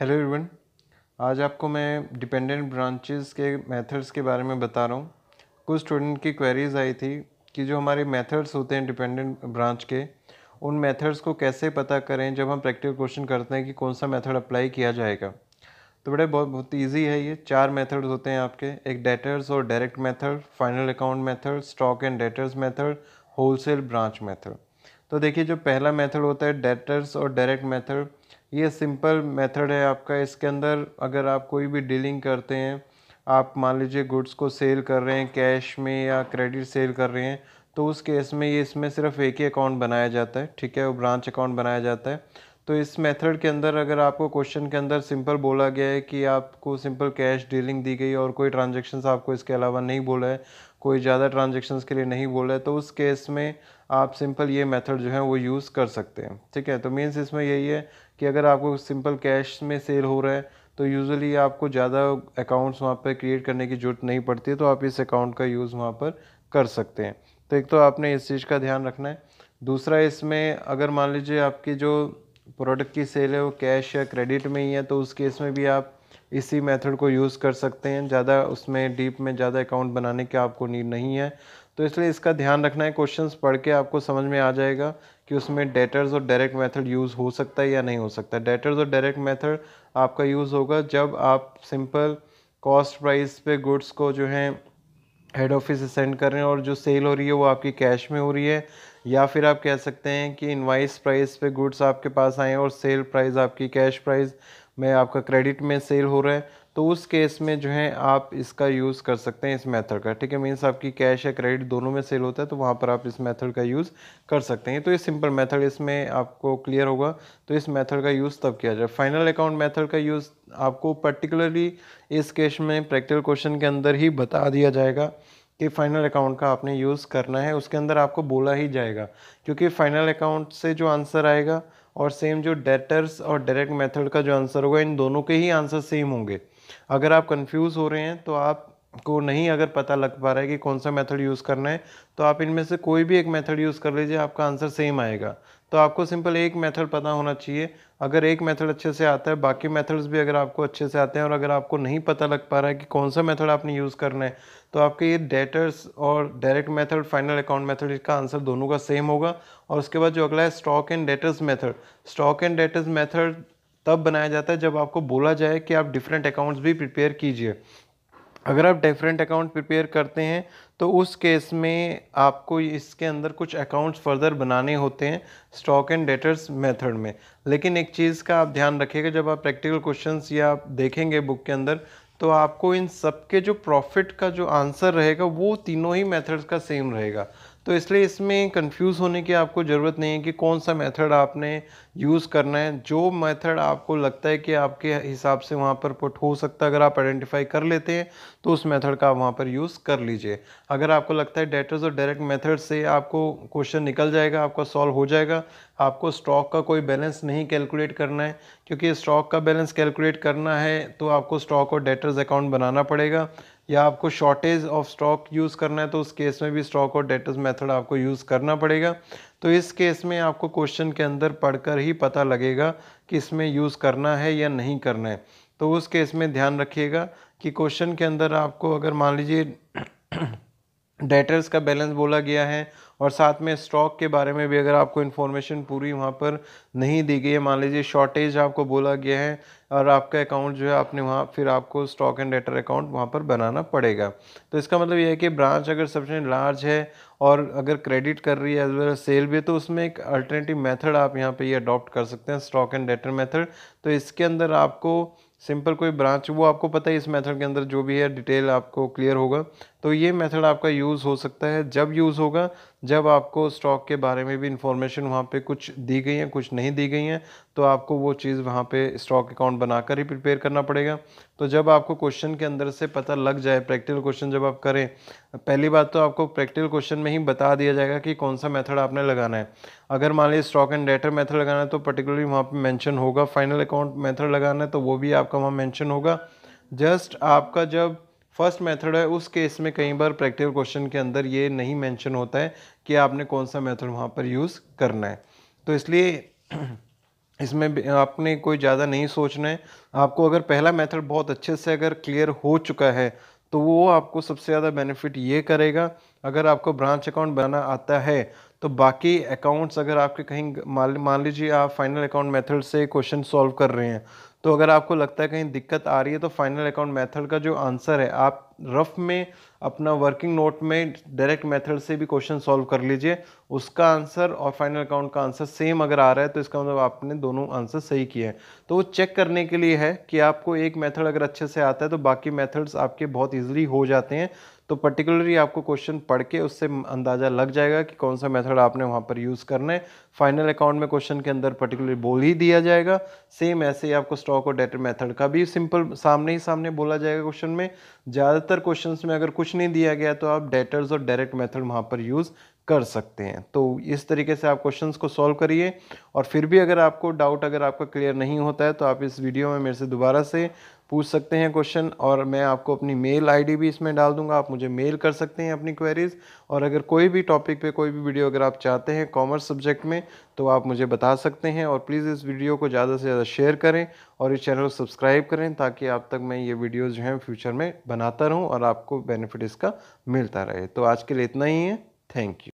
hello everyone आज आपको मैं डिपेंडेंट ब्रांचेस के मेथड्स के बारे में बता रहा हूँ कुछ स्टूडेंट की क्वेरीज आई थी कि जो हमारे मेथड्स होते हैं डिपेंडेंट ब्रांच के उन मेथड्स को कैसे पता करें जब हम प्रैक्टिकल क्वेश्चन करते हैं कि कौन सा मेथड अप्लाई किया जाएगा तो बड़े बहुत बहुत ईजी है ये चार मेथड्स होते हैं आपके एक डेटर्स और direct method final account method stock and debtors method wholesale branch method तो देखिए जो पहला मेथड होता है डेटर्स और डायरेक्ट मेथड ये सिंपल मेथड है आपका इसके अंदर अगर आप कोई भी डीलिंग करते हैं आप मान लीजिए गुड्स को सेल कर रहे हैं कैश में या क्रेडिट सेल कर रहे हैं तो उस केस में ये इसमें सिर्फ एक ही अकाउंट बनाया जाता है ठीक है वो ब्रांच अकाउंट बनाया जाता है तो इस मेथड के अंदर अगर आपको क्वेश्चन के अंदर सिंपल बोला गया है कि आपको सिंपल कैश डीलिंग दी गई और कोई ट्रांजेक्शन्स आपको इसके अलावा नहीं बोला है कोई ज़्यादा ट्रांजेक्शन्स के लिए नहीं बोला है तो उस केस में आप सिंपल ये मेथड जो है वो यूज़ कर सकते हैं ठीक है तो मीन्स इसमें यही है कि अगर आपको सिंपल कैश में सेल हो रहा है तो यूज़ुअली आपको ज़्यादा अकाउंट्स वहाँ पर क्रिएट करने की ज़रूरत नहीं पड़ती है तो आप इस अकाउंट का यूज़ वहाँ पर कर सकते हैं तो एक तो आपने इस चीज़ का ध्यान रखना है दूसरा इसमें अगर मान लीजिए आपकी जो प्रोडक्ट की सेल है वो कैश या क्रेडिट में ही है तो उस केस में भी आप इसी मेथड को यूज़ कर सकते हैं ज़्यादा उसमें डीप में ज़्यादा अकाउंट बनाने की आपको नीड नहीं है तो इसलिए इसका ध्यान रखना है क्वेश्चंस पढ़ के आपको समझ में आ जाएगा कि उसमें डेटर्स और डायरेक्ट मेथड यूज़ हो सकता है या नहीं हो सकता डेटर्स और डायरेक्ट मेथड आपका यूज़ होगा जब आप सिंपल कॉस्ट प्राइस पे गुड्स को जो है हेड ऑफिस से सेंड कर रहे हैं और जो सेल हो रही है वो आपकी कैश में हो रही है या फिर आप कह सकते हैं कि इनवाइस प्राइस पे गुड्स आपके पास आए और सेल प्राइस आपकी कैश प्राइस में आपका क्रेडिट में सेल हो रहा है तो उस केस में जो है आप इसका यूज़ कर सकते हैं इस मेथड का ठीक है मीन्स आपकी कैश या क्रेडिट दोनों में सेल होता है तो वहाँ पर आप इस मेथड का यूज़ कर सकते हैं तो ये सिंपल मेथड इसमें आपको क्लियर होगा तो इस मेथड का यूज़ तब किया जाए फाइनल अकाउंट मेथड का यूज़ आपको पर्टिकुलरली इस केस में प्रैक्टिकल क्वेश्चन के अंदर ही बता दिया जाएगा कि फाइनल अकाउंट का आपने यूज़ करना है उसके अंदर आपको बोला ही जाएगा क्योंकि फाइनल अकाउंट से जो आंसर आएगा और सेम जो डेटर्स और डायरेक्ट मेथड का जो आंसर होगा इन दोनों के ही आंसर सेम होंगे अगर आप कंफ्यूज हो रहे हैं तो आप को नहीं अगर पता लग पा रहा है कि कौन सा मेथड यूज़ करना है तो आप इनमें से कोई भी एक मेथड यूज़ कर लीजिए आपका आंसर सेम आएगा तो आपको सिंपल एक मेथड पता होना चाहिए अगर एक मेथड अच्छे से आता है बाकी मेथड्स भी अगर आपको अच्छे से आते हैं और अगर आपको नहीं पता लग पा रहा है कि कौन सा मेथड आपने यूज़ करना है तो आपके ये डेटर्स और direct method final account method इसका आंसर दोनों का सेम होगा और उसके बाद जो अगला है stock and debtors method stock and debtors method तब बनाया जाता है जब आपको बोला जाए कि आप डिफरेंट अकाउंट्स भी प्रिपेयर कीजिए अगर आप डिफरेंट अकाउंट प्रिपेयर करते हैं तो उस केस में आपको इसके अंदर कुछ अकाउंट्स फर्दर बनाने होते हैं स्टॉक एंड डेटर्स मेथड में लेकिन एक चीज़ का आप ध्यान रखिएगा जब आप प्रैक्टिकल क्वेश्चंस या आप देखेंगे बुक के अंदर तो आपको इन सब के जो प्रॉफिट का जो आंसर रहेगा वो तीनों ही मेथड्स का सेम रहेगा तो इसलिए इसमें कंफ्यूज होने की आपको ज़रूरत नहीं है कि कौन सा मेथड आपने यूज़ करना है जो मेथड आपको लगता है कि आपके हिसाब से वहाँ पर पुट हो सकता है अगर आप आइडेंटिफाई कर लेते हैं तो उस मेथड का आप वहाँ पर यूज़ कर लीजिए अगर आपको लगता है डेटर्स और डायरेक्ट मेथड से आपको क्वेश्चन निकल जाएगा आपका सॉल्व हो जाएगा आपको स्टॉक का कोई बैलेंस नहीं कैलकुलेट करना है क्योंकि स्टॉक का बैलेंस कैलकुलेट करना है तो आपको स्टॉक और डेटर्स अकाउंट बनाना पड़ेगा या आपको शॉर्टेज ऑफ स्टॉक यूज़ करना है तो उस केस में भी स्टॉक और डेटर्स मेथड आपको यूज़ करना पड़ेगा तो इस केस में आपको क्वेश्चन के अंदर पढ़कर ही पता लगेगा कि इसमें यूज़ करना है या नहीं करना है तो उस केस में ध्यान रखिएगा कि क्वेश्चन के अंदर आपको अगर मान लीजिए डेटर्स का बैलेंस बोला गया है और साथ में स्टॉक के बारे में भी अगर आपको इन्फॉर्मेशन पूरी वहाँ पर नहीं दी गई है मान लीजिए शॉर्टेज आपको बोला गया है और आपका अकाउंट जो है आपने वहाँ फिर आपको स्टॉक एंड डेटर अकाउंट वहाँ पर बनाना पड़ेगा तो इसका मतलब यह है कि ब्रांच अगर सबसे लार्ज है और अगर क्रेडिट कर रही है एज वेल सेल भी है तो उसमें एक अल्टरनेटिव मेथड आप यहाँ पर ये अडॉप्ट कर सकते हैं स्टॉक एंड डेटर मेथड तो इसके अंदर आपको सिंपल कोई ब्रांच वो आपको पता है इस मेथड के अंदर जो भी है डिटेल आपको क्लियर होगा तो ये मेथड आपका यूज़ हो सकता है जब यूज़ होगा जब आपको स्टॉक के बारे में भी इंफॉर्मेशन वहाँ पे कुछ दी गई है कुछ नहीं दी गई हैं तो आपको वो चीज़ वहाँ पे स्टॉक अकाउंट बनाकर ही प्रिपेयर करना पड़ेगा तो जब आपको क्वेश्चन के अंदर से पता लग जाए प्रैक्टिकल क्वेश्चन जब आप करें पहली बात तो आपको प्रैक्टिकल क्वेश्चन में ही बता दिया जाएगा कि कौन सा मेथड आपने लगाना है अगर मान लीजिए स्टॉक एंड डेटर मैथड लगाना है तो पर्टिकुलरली वहाँ पर मैंशन होगा फाइनल अकाउंट मेथड लगाना है तो वो भी आपका वहाँ मैंशन होगा जस्ट आपका जब फर्स्ट मेथड है उस केस में कई बार प्रैक्टिकल क्वेश्चन के अंदर ये नहीं मेंशन होता है कि आपने कौन सा मेथड वहाँ पर यूज़ करना है तो इसलिए इसमें आपने कोई ज़्यादा नहीं सोचना है आपको अगर पहला मेथड बहुत अच्छे से अगर क्लियर हो चुका है तो वो आपको सबसे ज़्यादा बेनिफिट ये करेगा अगर आपको ब्रांच अकाउंट बनाना आता है तो बाकी अकाउंट्स अगर आपके कहीं मान मान लीजिए आप फाइनल अकाउंट मेथड से क्वेश्चन सॉल्व कर रहे हैं तो अगर आपको लगता है कहीं दिक्कत आ रही है तो फाइनल अकाउंट मेथड का जो आंसर है आप रफ में अपना वर्किंग नोट में डायरेक्ट मेथड से भी क्वेश्चन सॉल्व कर लीजिए उसका आंसर और फाइनल अकाउंट का आंसर सेम अगर आ रहा है तो इसका मतलब आपने दोनों आंसर सही किए हैं तो वो चेक करने के लिए है कि आपको एक मेथड अगर अच्छे से आता है तो बाकी मेथड्स आपके बहुत ईजिली हो जाते हैं तो पर्टिकुलरली आपको क्वेश्चन पढ़ के उससे अंदाज़ा लग जाएगा कि कौन सा मेथड आपने वहाँ पर यूज़ करना है फाइनल अकाउंट में क्वेश्चन के अंदर पर्टिकुलर बोल ही दिया जाएगा सेम ऐसे ही आपको स्टॉक स्टॉक और डेटर मेथड का भी सिंपल सामने ही सामने बोला जाएगा क्वेश्चन में ज़्यादातर क्वेश्चन में अगर कुछ नहीं दिया गया तो आप डेटर्स और डायरेक्ट मेथड वहाँ पर यूज़ कर सकते हैं तो इस तरीके से आप क्वेश्चंस को सॉल्व करिए और फिर भी अगर आपको डाउट अगर आपका क्लियर नहीं होता है तो आप इस वीडियो में मेरे से दोबारा से पूछ सकते हैं क्वेश्चन और मैं आपको अपनी मेल आईडी भी इसमें डाल दूंगा आप मुझे मेल कर सकते हैं अपनी क्वेरीज़ और अगर कोई भी टॉपिक पे कोई भी वीडियो अगर आप चाहते हैं कॉमर्स सब्जेक्ट में तो आप मुझे बता सकते हैं और प्लीज़ इस वीडियो को ज़्यादा से ज़्यादा शेयर करें और इस चैनल को सब्सक्राइब करें ताकि आप तक मैं ये वीडियोज़ जो हैं फ्यूचर में बनाता रहूँ और आपको बेनिफिट इसका मिलता रहे तो आज के लिए इतना ही है थैंक यू